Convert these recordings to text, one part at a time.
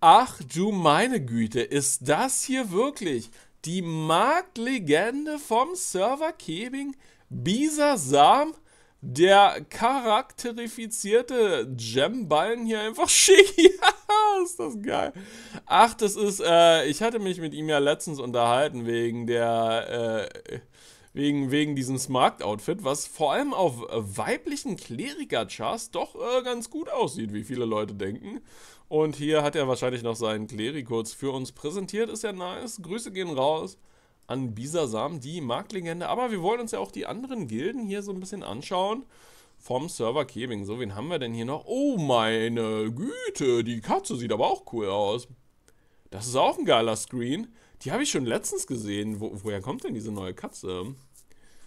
Ach du meine Güte, ist das hier wirklich die Marktlegende vom Server Kebing? Bisa Sam, der charakterifizierte Gemballen hier einfach schick. ja, ist das geil. Ach, das ist, äh, ich hatte mich mit ihm ja letztens unterhalten wegen der, äh, wegen, wegen diesem Smart-Outfit, was vor allem auf weiblichen kleriker chars doch äh, ganz gut aussieht, wie viele Leute denken. Und hier hat er wahrscheinlich noch seinen Klerikurz für uns präsentiert. Ist ja nice. Grüße gehen raus an Bisasam, die Marktlegende. Aber wir wollen uns ja auch die anderen Gilden hier so ein bisschen anschauen. Vom Server Kebing. So, wen haben wir denn hier noch? Oh, meine Güte. Die Katze sieht aber auch cool aus. Das ist auch ein geiler Screen. Die habe ich schon letztens gesehen. Wo, woher kommt denn diese neue Katze?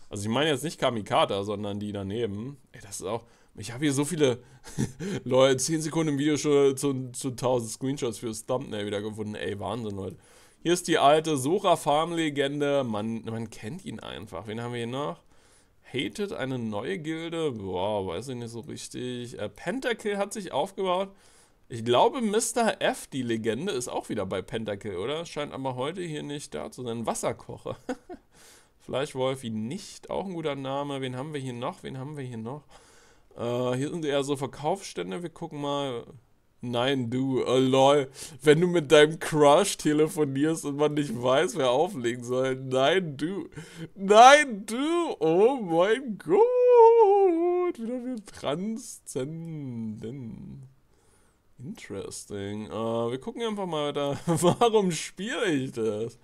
Also ich meine jetzt nicht Kamikata, sondern die daneben. Ey, das ist auch... Ich habe hier so viele, Leute, 10 Sekunden im Video schon zu, zu 1000 Screenshots fürs Thumbnail wieder gefunden. Ey, Wahnsinn, Leute. Hier ist die alte Sucher Farm Legende. Man, man kennt ihn einfach. Wen haben wir hier noch? Hated, eine neue Gilde. Boah, weiß ich nicht so richtig. Äh, Pentakill hat sich aufgebaut. Ich glaube, Mr. F, die Legende, ist auch wieder bei Pentakill, oder? Scheint aber heute hier nicht da zu sein. Wasserkocher. Fleischwolfi nicht, auch ein guter Name. Wen haben wir hier noch? Wen haben wir hier noch? Äh, hier sind eher so Verkaufsstände. Wir gucken mal. Nein, du, oh lol. Wenn du mit deinem Crush telefonierst und man nicht weiß, wer auflegen soll. Nein, du. Nein, du. Oh mein Gott. Wieder wir transzenden. Interesting. Uh, wir gucken einfach mal weiter. Warum spiele ich das?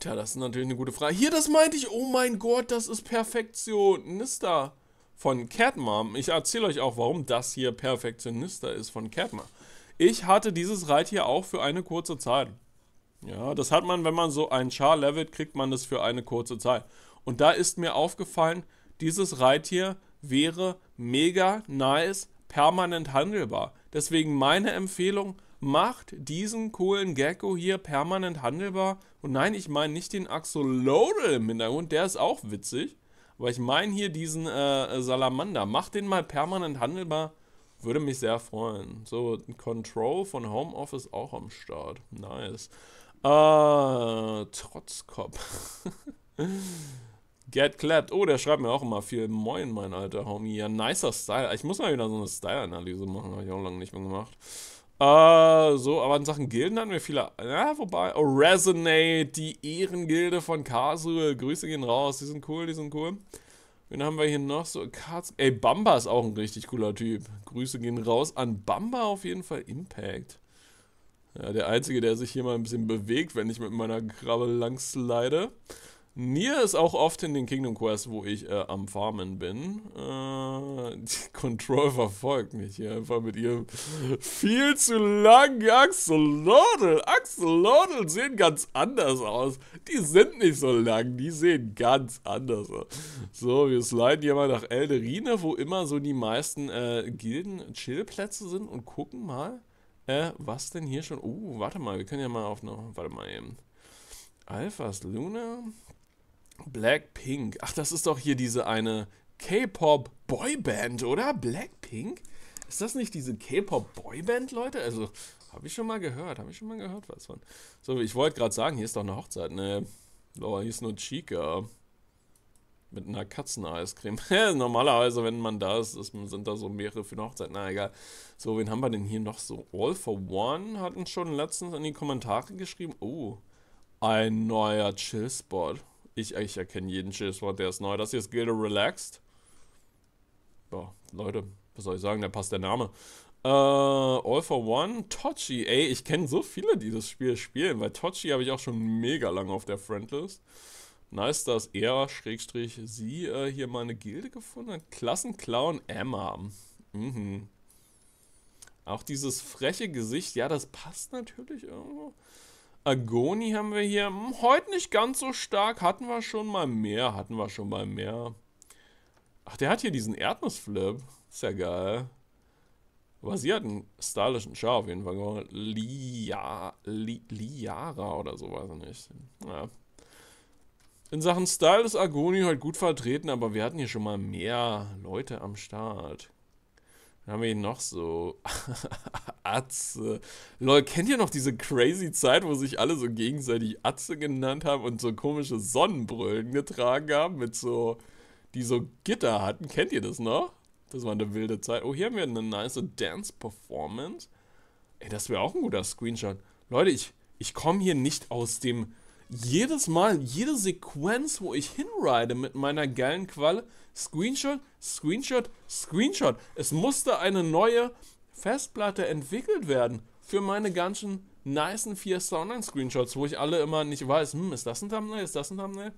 Tja, das ist natürlich eine gute Frage. Hier, das meinte ich. Oh mein Gott, das ist Perfektionista von Catmom. Ich erzähle euch auch, warum das hier Perfektionister ist von Catmom. Ich hatte dieses Reit hier auch für eine kurze Zeit. Ja, das hat man, wenn man so ein Char levelt, kriegt man das für eine kurze Zeit. Und da ist mir aufgefallen, dieses Reit hier wäre mega nice, permanent handelbar. Deswegen meine Empfehlung, macht diesen coolen Gecko hier permanent handelbar. Und nein, ich meine nicht den Axolotl im Hintergrund, der ist auch witzig. Aber ich meine hier diesen äh, Salamander. Mach den mal permanent handelbar. Würde mich sehr freuen. So, Control von Homeoffice auch am Start. Nice. Äh, Trotzkopf. Get clapped. Oh, der schreibt mir auch immer viel. Moin, mein alter Homie. Ja, nicer Style. Ich muss mal wieder so eine Style-Analyse machen. Habe ich auch lange nicht mehr gemacht. Äh, so, aber in Sachen Gilden hatten wir viele. Ja, wobei. Oh, Resonate, die Ehrengilde von Karlsruhe. Grüße gehen raus. Die sind cool, die sind cool. Wen haben wir hier noch? So, Karls Ey, Bamba ist auch ein richtig cooler Typ. Grüße gehen raus an Bamba auf jeden Fall. Impact. Ja, der Einzige, der sich hier mal ein bisschen bewegt, wenn ich mit meiner Krabbe lang slide. Nier ist auch oft in den Kingdom Quest, wo ich äh, am Farmen bin. Äh, die Control verfolgt mich hier einfach mit ihrem viel zu langen Axolotl. Axolotl sehen ganz anders aus. Die sind nicht so lang, die sehen ganz anders aus. So, wir sliden hier mal nach Elderine, wo immer so die meisten äh, Gilden-Chillplätze sind und gucken mal, äh, was denn hier schon... Oh, warte mal, wir können ja mal auf eine... Warte mal eben. Alphas Luna. Blackpink. Ach, das ist doch hier diese eine K-Pop-Boyband, oder? Blackpink? Ist das nicht diese K-Pop-Boyband, Leute? Also, habe ich schon mal gehört, habe ich schon mal gehört was von. So, ich wollte gerade sagen, hier ist doch eine Hochzeit. Ne, oh, hier ist nur Chica. Mit einer Katzeneiscreme. Normalerweise, wenn man da ist, ist, sind da so mehrere für eine Hochzeit. Na egal. So, wen haben wir denn hier noch so? All for One hatten schon letztens in die Kommentare geschrieben. Oh, ein neuer Chill-Spot ich, ich erkenne jeden Schisswort, der ist neu. Das hier ist Gilde Relaxed. Boah, Leute, was soll ich sagen, da passt der Name. Äh, All for One, Tochi. Ey, ich kenne so viele, die das Spiel spielen, weil Tochi habe ich auch schon mega lange auf der Friendlist. Nice, dass er, Schrägstrich, sie äh, hier mal eine Gilde gefunden hat. Klassenclown Emma. Mhm. Auch dieses freche Gesicht, ja, das passt natürlich irgendwo. Agoni haben wir hier. Hm, heute nicht ganz so stark. Hatten wir schon mal mehr. Hatten wir schon mal mehr. Ach, der hat hier diesen Erdnussflip. Ist ja geil. Aber sie hat einen stylischen Char auf jeden Fall gewonnen. Lia, Li, Liara oder so, weiß ich nicht. Ja. In Sachen Style ist Agoni heute gut vertreten, aber wir hatten hier schon mal mehr Leute am Start. Dann haben wir ihn noch so. Atze. Lol, kennt ihr noch diese crazy Zeit, wo sich alle so gegenseitig Atze genannt haben und so komische Sonnenbrillen getragen haben mit so, die so Gitter hatten? Kennt ihr das noch? Das war eine wilde Zeit. Oh, hier haben wir eine nice Dance-Performance. Ey, das wäre auch ein guter Screenshot. Leute, ich, ich komme hier nicht aus dem jedes Mal, jede Sequenz, wo ich hinride mit meiner geilen Qualle, Screenshot, Screenshot, Screenshot. Es musste eine neue Festplatte entwickelt werden für meine ganzen nicen Fiesta Online-Screenshots, wo ich alle immer nicht weiß, hm, ist das ein Thumbnail, ist das ein Thumbnail?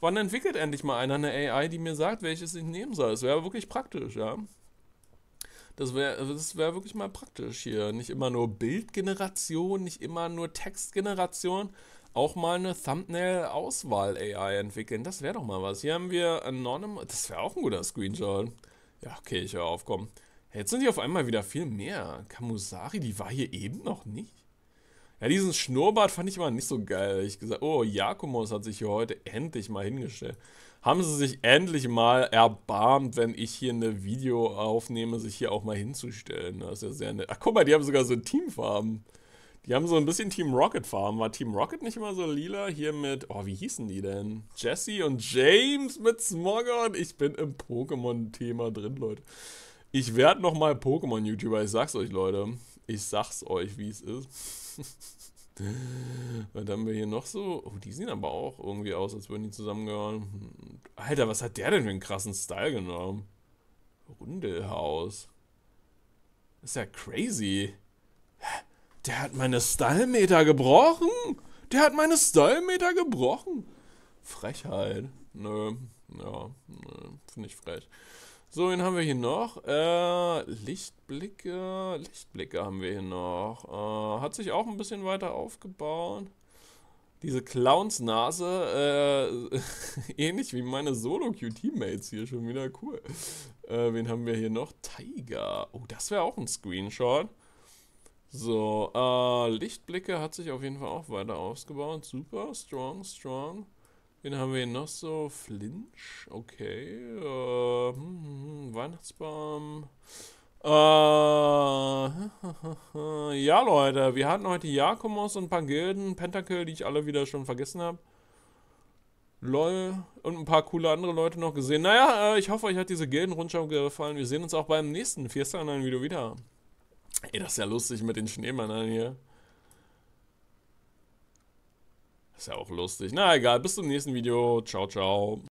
Wann entwickelt endlich mal einer eine AI, die mir sagt, welches ich nehmen soll? Es wäre wirklich praktisch, ja. Das wäre das wär wirklich mal praktisch hier. Nicht immer nur Bildgeneration, nicht immer nur Textgeneration, auch mal eine Thumbnail-Auswahl-AI entwickeln. Das wäre doch mal was. Hier haben wir Anonymous. Das wäre auch ein guter Screenshot. Ja, okay, ich höre auf, komm. Jetzt sind hier auf einmal wieder viel mehr. Kamusari, die war hier eben noch nicht. Ja, diesen Schnurrbart fand ich immer nicht so geil. Ich gesagt, oh, Jakomos hat sich hier heute endlich mal hingestellt. Haben sie sich endlich mal erbarmt, wenn ich hier eine Video aufnehme, sich hier auch mal hinzustellen. Das ist ja sehr nett. Ach, guck mal, die haben sogar so Teamfarben. Die haben so ein bisschen Team Rocket Farm. War Team Rocket nicht immer so lila? Hier mit, oh, wie hießen die denn? Jesse und James mit Smogon. Ich bin im Pokémon-Thema drin, Leute. Ich werde nochmal Pokémon-YouTuber. Ich sag's euch, Leute. Ich sag's euch, wie es ist. was haben wir hier noch so? Oh, die sehen aber auch irgendwie aus, als würden die zusammengehören. Alter, was hat der denn für einen krassen Style genommen? Rundelhaus. Das ist ja crazy. Hä? Der hat meine Style-Meter gebrochen. Der hat meine Style-Meter gebrochen. Frechheit. Halt. Nö. Ja, nö. Finde ich frech. So, wen haben wir hier noch? Äh, Lichtblicke. Lichtblicke haben wir hier noch. Äh, hat sich auch ein bisschen weiter aufgebaut. Diese Clownsnase, äh, ähnlich wie meine Solo-Q-Teammates hier schon wieder cool. Äh, wen haben wir hier noch? Tiger. Oh, das wäre auch ein Screenshot. So, äh, Lichtblicke hat sich auf jeden Fall auch weiter ausgebaut. Super, strong, strong. Wen haben wir noch so? Flinch, okay. Äh, hm, hm, hm Weihnachtsbaum. Äh, ja, Leute, wir hatten heute Jakomos und ein paar Gilden, Pentacle, die ich alle wieder schon vergessen habe. LOL und ein paar coole andere Leute noch gesehen. Naja, äh, ich hoffe, euch hat diese Gildenrundschau gefallen. Wir sehen uns auch beim nächsten Fiesta-Online-Video wieder. Ey, das ist ja lustig mit den Schneemännern hier. Ist ja auch lustig. Na egal, bis zum nächsten Video. Ciao, ciao.